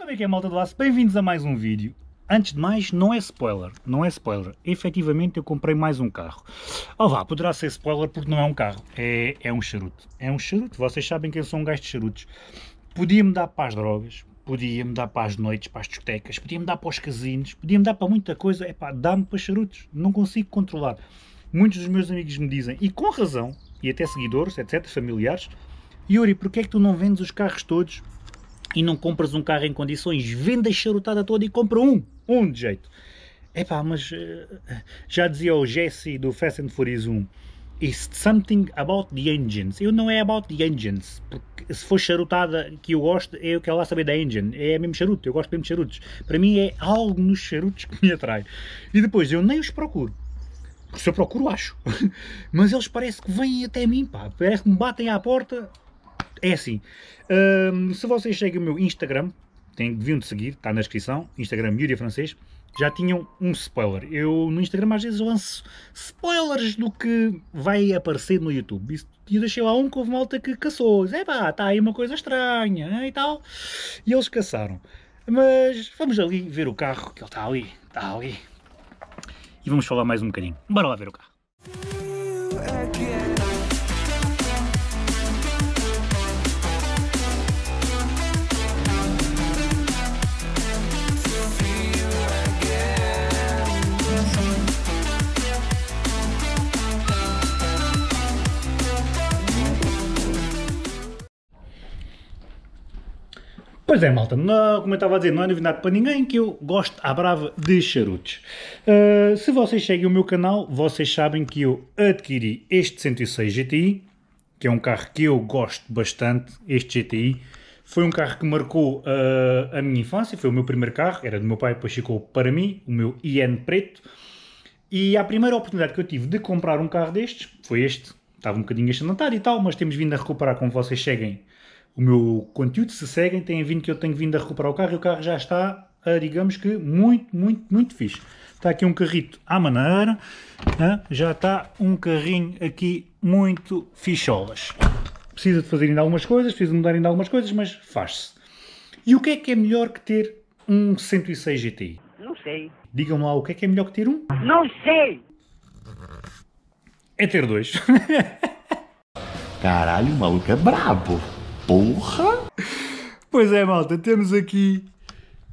Como é que é, malta do aço? Bem-vindos a mais um vídeo. Antes de mais, não é spoiler, não é spoiler. Efetivamente eu comprei mais um carro. Oh vá, poderá ser spoiler porque não é um carro, é, é um charuto. É um charuto, vocês sabem que eu sou um gajo de charutos. Podia-me dar para as drogas, podia-me dar para as noites, para as discotecas, podia-me dar para os casinos, podia-me dar para muita coisa. É pá, dá-me para charutos, não consigo controlar. Muitos dos meus amigos me dizem, e com razão, e até seguidores, etc, familiares, Yuri, porquê é que tu não vendes os carros todos e não compras um carro em condições, vende a charutada toda e compra um, um de jeito. Epá, mas eh, já dizia o Jesse do Fast and Furious 1, It's something about the engines. Eu não é about the engines, porque se for charutada que eu gosto, é eu quero lá saber da engine. É mesmo charuto, eu gosto mesmo de charutos. Para mim é algo nos charutos que me atrai. E depois eu nem os procuro. Porque se eu procuro, acho. Mas eles parece que vêm até mim, pá. Parece que me batem à porta é assim. Hum, se vocês chegam ao meu Instagram, têm, deviam de seguir, está na descrição, Instagram Yuri Francês, já tinham um spoiler. Eu no Instagram às vezes lanço spoilers do que vai aparecer no YouTube. E eu deixei lá um que houve malta que caçou. É pá, está aí uma coisa estranha né, e tal. E eles caçaram. Mas vamos ali ver o carro, que ele está ali, está ali. E vamos falar mais um bocadinho. Bora lá ver o carro. Pois é, malta, não, como eu estava a dizer, não é novidade para ninguém que eu gosto à brava de charutos. Uh, se vocês seguem o meu canal, vocês sabem que eu adquiri este 106 GTI, que é um carro que eu gosto bastante, este GTI. Foi um carro que marcou uh, a minha infância, foi o meu primeiro carro, era do meu pai, depois ficou para mim, o meu IN preto. E a primeira oportunidade que eu tive de comprar um carro destes foi este. Estava um bocadinho achanantado e tal, mas temos vindo a recuperar, como vocês seguem, o meu conteúdo se seguem, têm vindo que eu tenho vindo a recuperar o carro e o carro já está, digamos que, muito, muito, muito fixe. Está aqui um carrito à maneira, né? já está um carrinho aqui muito ficholas. Precisa de fazer ainda algumas coisas, precisa de mudar ainda algumas coisas, mas faz-se. E o que é que é melhor que ter um 106 GTI? Não sei. Digam-me lá o que é que é melhor que ter um? Não sei! É ter dois. Caralho, o maluco é brabo. Porra! Pois é, malta, temos aqui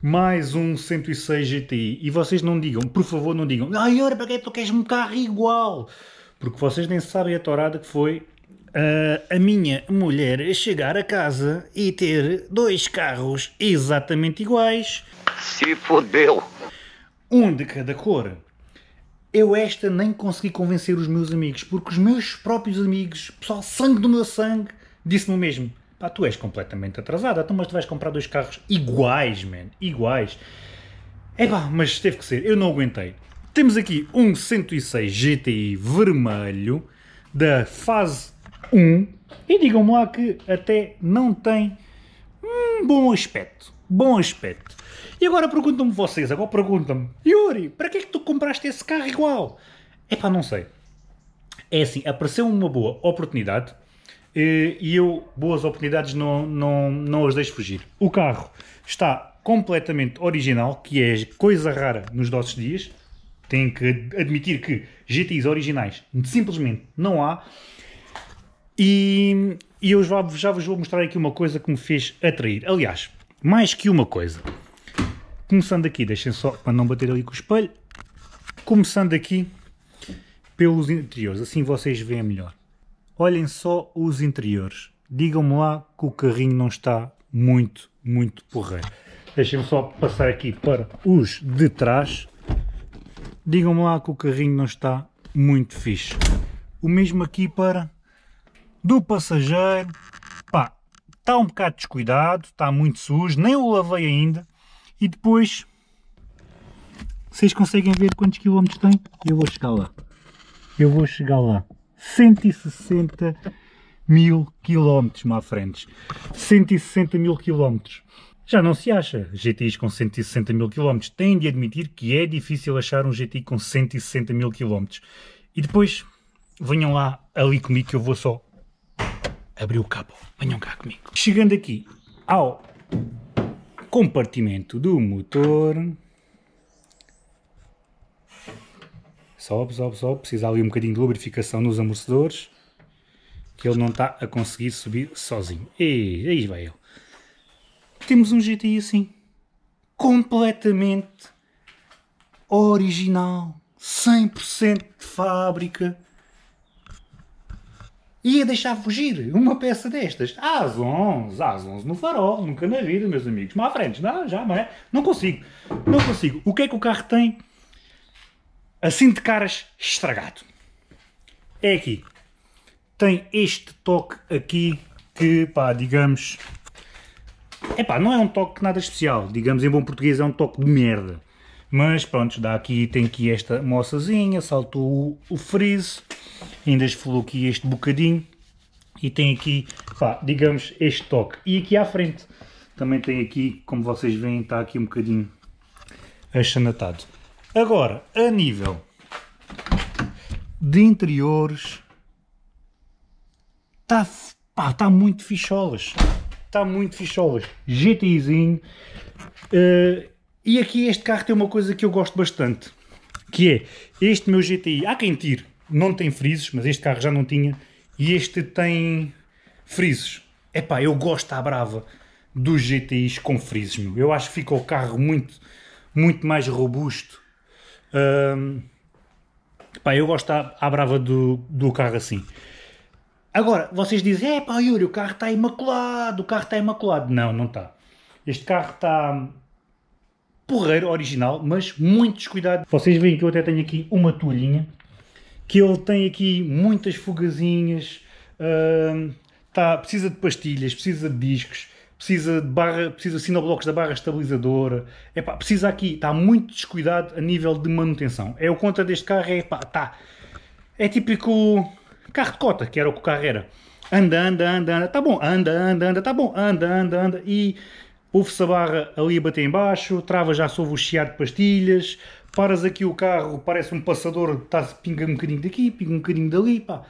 mais um 106 GTI. E vocês não digam, por favor, não digam, ai, ora, para que é tu queres um carro igual? Porque vocês nem sabem a torada que foi uh, a minha mulher chegar a casa e ter dois carros exatamente iguais. Se fodeu! Um de cada cor. Eu esta nem consegui convencer os meus amigos, porque os meus próprios amigos, pessoal sangue do meu sangue, disse-me o mesmo. Pá, tu és completamente atrasada, então, mas tu vais comprar dois carros iguais, man, iguais. É pá, mas teve que ser, eu não aguentei. Temos aqui um 106 GTI vermelho da fase 1 e digam-me lá que até não tem um bom aspecto. Bom aspecto. E agora perguntam-me vocês, agora perguntam-me, Yuri, para que é que tu compraste esse carro igual? É pá, não sei. É assim, apareceu uma boa oportunidade eh, e eu boas oportunidades não, não, não as deixo fugir. O carro está completamente original, que é coisa rara nos nossos dias. Tenho que admitir que GTIs originais simplesmente não há. E, e eu já, já vos vou mostrar aqui uma coisa que me fez atrair. Aliás, mais que uma coisa. Começando aqui, deixem só para não bater ali com o espelho. Começando aqui pelos interiores, assim vocês veem melhor. Olhem só os interiores. Digam-me lá que o carrinho não está muito, muito porreiro. Deixem-me só passar aqui para os de trás. Digam-me lá que o carrinho não está muito fixe. O mesmo aqui para do passageiro. Pá, está um bocado descuidado, está muito sujo, nem o lavei ainda. E depois, vocês conseguem ver quantos quilómetros tem? Eu vou chegar lá. Eu vou chegar lá. 160 mil quilómetros, má frente. 160 mil quilómetros. Já não se acha GTIs com 160 mil quilómetros. Tem de admitir que é difícil achar um GTI com 160 mil quilómetros. E depois, venham lá ali comigo que eu vou só abrir o cabo. Venham cá comigo. Chegando aqui ao compartimento do motor, Sobe, sobe, sobe. Precisa ali um bocadinho de lubrificação nos amortecedores. Que ele não está a conseguir subir sozinho. E aí vai ele. Temos um GTI assim. Completamente original. 100% de fábrica. Ia deixar fugir uma peça destas. Às 11, às 11 no farol. Nunca na vida, meus amigos. mais à frente, não, já, não é? Não consigo. Não consigo. O que é que o carro tem? Assim de caras, estragado. É aqui. Tem este toque aqui que, pá, digamos... é Epá, não é um toque nada especial. Digamos, em bom português, é um toque de merda. Mas pronto, dá aqui, tem aqui esta moçazinha, saltou o, o ainda esfolou aqui este bocadinho e tem aqui, pá, digamos, este toque. E aqui à frente também tem aqui, como vocês veem, está aqui um bocadinho achanatado. Agora, a nível de interiores, está tá muito ficholas. Está muito ficholas. GTIzinho. Uh, eh, e aqui este carro tem uma coisa que eu gosto bastante, que é este meu GTI. Há quem tire, não tem frisos, mas este carro já não tinha. E este tem frisos. Epá, eu gosto à brava dos GTIs com frisos, meu. Eu acho que fica o carro muito, muito mais robusto Hum, pá, eu gosto à, à brava do, do carro assim. Agora, vocês dizem, é pá, Yuri, o carro está imaculado, o carro está imaculado. Não, não está. Este carro está porreiro, original, mas muito descuidado. Vocês veem que eu até tenho aqui uma toalhinha, que ele tem aqui muitas fugazinhas, hum, tá, precisa de pastilhas, precisa de discos, precisa de barra, precisa de sinoblocos da barra estabilizadora, é pá, precisa aqui, está muito descuidado a nível de manutenção. É o conta deste carro, é pá, tá. É típico carro de cota, que era o que o carro era. Anda, anda, anda, anda, tá bom, anda, anda, anda, tá bom, anda, anda, anda, e ouve-se a barra ali a bater embaixo, trava já sob o chiar de pastilhas, paras aqui o carro, parece um passador, tá, pinga um bocadinho daqui, pinga um bocadinho dali, pá.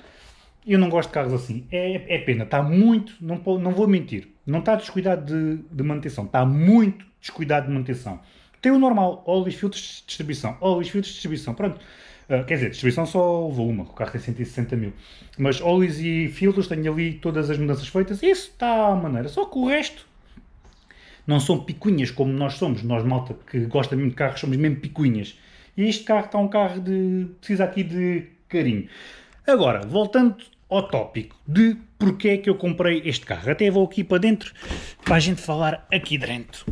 Eu não gosto de carros assim, é, é pena, está muito, não, não vou mentir, não está descuidado de, de manutenção, está muito descuidado de manutenção. Tem o normal, óleos, filtros de distribuição, óleos, filtros de distribuição, pronto. Uh, quer dizer, distribuição só o volume. o carro tem 160 mil. Mas óleos e filtros, tenho ali todas as mudanças feitas, isso está à maneira. Só que o resto não são picuinhas como nós somos. Nós, malta, que gosta mesmo de carros, somos mesmo picuinhas. E este carro está um carro de. precisa aqui de carinho. Agora, voltando ao tópico de porque é que eu comprei este carro. Até vou aqui para dentro para a gente falar aqui dentro.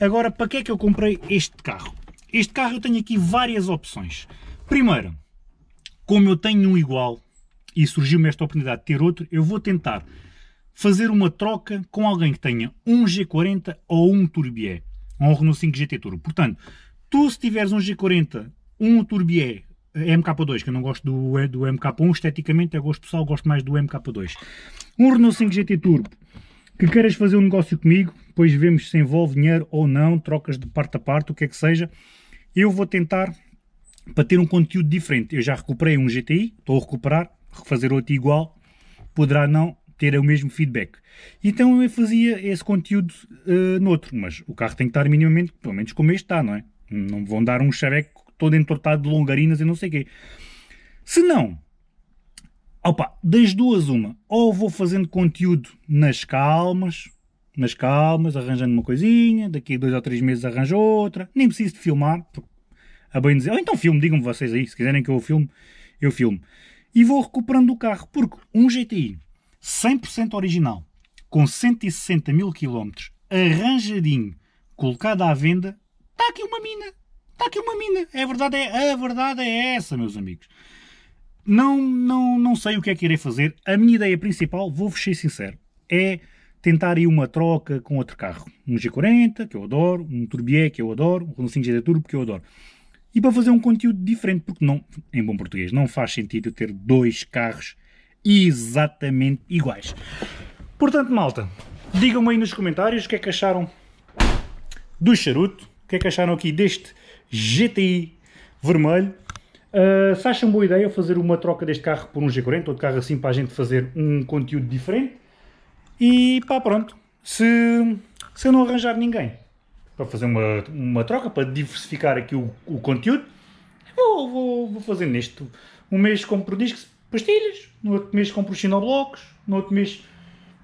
Agora, para que é que eu comprei este carro? Este carro eu tenho aqui várias opções. Primeiro, como eu tenho um igual e surgiu-me esta oportunidade de ter outro, eu vou tentar fazer uma troca com alguém que tenha um G40 ou um Turbier, ou um Renault 5 GT Turbo. Portanto, tu se tiveres um G40, um Turbier MK2, que eu não gosto do, do MK1, esteticamente é gosto pessoal, gosto mais do MK2. Um Renault 5 GT Turbo, que queiras fazer um negócio comigo, depois vemos se envolve dinheiro ou não, trocas de parte a parte, o que é que seja. Eu vou tentar para ter um conteúdo diferente. Eu já recuperei um GTI, estou a recuperar, refazer outro igual, poderá não ter o mesmo feedback. Então eu fazia esse conteúdo uh, noutro, mas o carro tem que estar minimamente, pelo menos como este está, não é? Não vão dar um chaveco todo entortado de longarinas e não sei o quê. Se não, opa, das duas uma, ou vou fazendo conteúdo nas calmas, nas calmas, arranjando uma coisinha, daqui a dois ou três meses arranjo outra, nem preciso de filmar, a é bem dizer, ou oh, então filme, digam-me vocês aí, se quiserem que eu filme, eu filme. E vou recuperando o carro, porque um GTI 100% original, com 160 mil quilómetros, arranjadinho, colocado à venda, está aqui uma mina. Está aqui uma mina. É a verdade, é, a verdade é essa, meus amigos. Não, não, não sei o que é que irei fazer. A minha ideia principal, vou-vos ser sincero, é tentar aí uma troca com outro carro. Um G40, que eu adoro, um Turbier, que eu adoro, um Renault 5 Turbo, que eu adoro. E para fazer um conteúdo diferente, porque não, em bom português, não faz sentido ter dois carros exatamente iguais. Portanto, malta, digam-me aí nos comentários o que é que acharam do charuto, o que é que acharam aqui deste GTI vermelho. Uh, se acham boa ideia fazer uma troca deste carro por um G40, outro carro assim, para a gente fazer um conteúdo diferente. E pá, pronto. Se, se eu não arranjar ninguém para fazer uma, uma troca, para diversificar aqui o, o conteúdo, vou, vou, vou fazendo isto. Um mês compro discos, pastilhas, no outro mês compro xinoblocos, no outro mês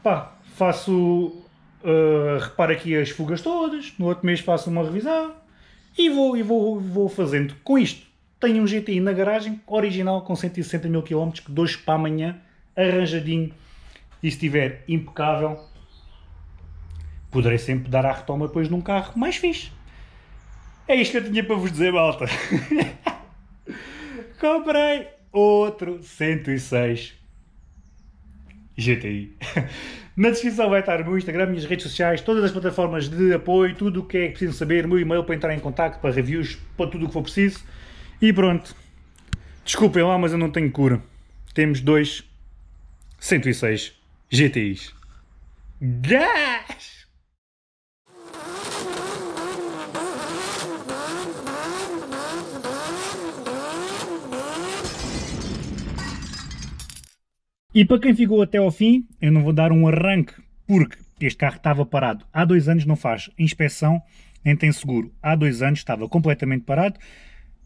pá, faço. Uh, reparo aqui as fugas todas, no outro mês faço uma revisão, e vou, e vou, vou fazendo. Com isto, tenho um GTI na garagem, original, com 160 mil km, que dois para amanhã, arranjadinho, e se estiver impecável, poderei sempre dar à retoma depois num carro mais fixe. É isto que eu tinha para vos dizer, malta. Comprei outro 106 GTI. Na descrição vai estar o meu Instagram, minhas redes sociais, todas as plataformas de apoio, tudo o que é preciso saber, meu e-mail para entrar em contato, para reviews, para tudo o que for preciso. E pronto. Desculpem lá, mas eu não tenho cura. Temos dois 106 GTIs. GAS! E para quem ficou até ao fim, eu não vou dar um arranque, porque este carro estava parado há dois anos, não faz inspeção, nem tem seguro. Há dois anos estava completamente parado.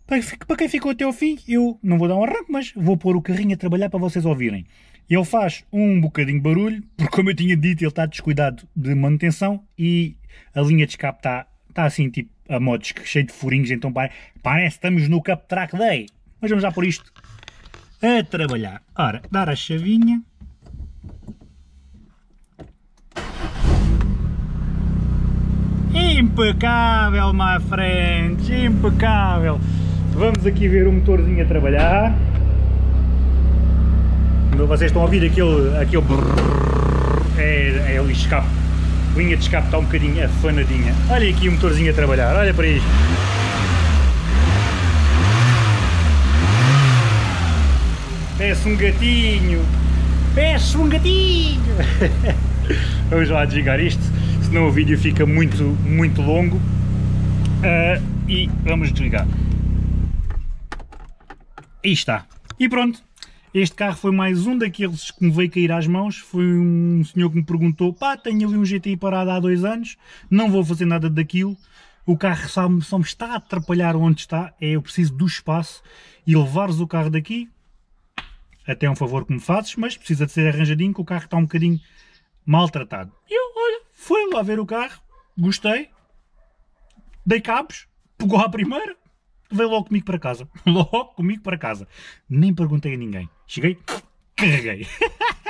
Para quem ficou até ao fim, eu não vou dar um arranque, mas vou pôr o carrinho a trabalhar para vocês ouvirem. Ele faz um bocadinho de barulho, porque como eu tinha dito, ele está descuidado de manutenção e a linha de escape está, está assim, tipo, a modos cheio de furinhos, então parece que estamos no Cup Track Day. Mas vamos lá por isto a trabalhar. Ora, dar a chavinha. Impecável, my friends, impecável. Vamos aqui ver o motorzinho a trabalhar. Vocês estão a ouvir aquele, aquele é, é o escape. A linha de escape está um bocadinho afanadinha. Olha aqui o motorzinho a trabalhar, olha para isto. Peço um gatinho! Peço um gatinho! Vamos lá desligar isto, senão o vídeo fica muito, muito longo. Uh, e vamos desligar. Aí está. E pronto, este carro foi mais um daqueles que me veio cair às mãos. Foi um senhor que me perguntou: pá, tenho ali um GTI parado há dois anos, não vou fazer nada daquilo. O carro só me, está a atrapalhar onde está. É, eu preciso do espaço e levar levar-vos o carro daqui até um favor que me fazes, mas precisa de ser arranjadinho que o carro está um bocadinho maltratado. E eu, olha, fui lá ver o carro, gostei, dei cabos, pegou à primeira, veio logo comigo para casa. Logo comigo para casa. Nem perguntei a ninguém. Cheguei, carreguei.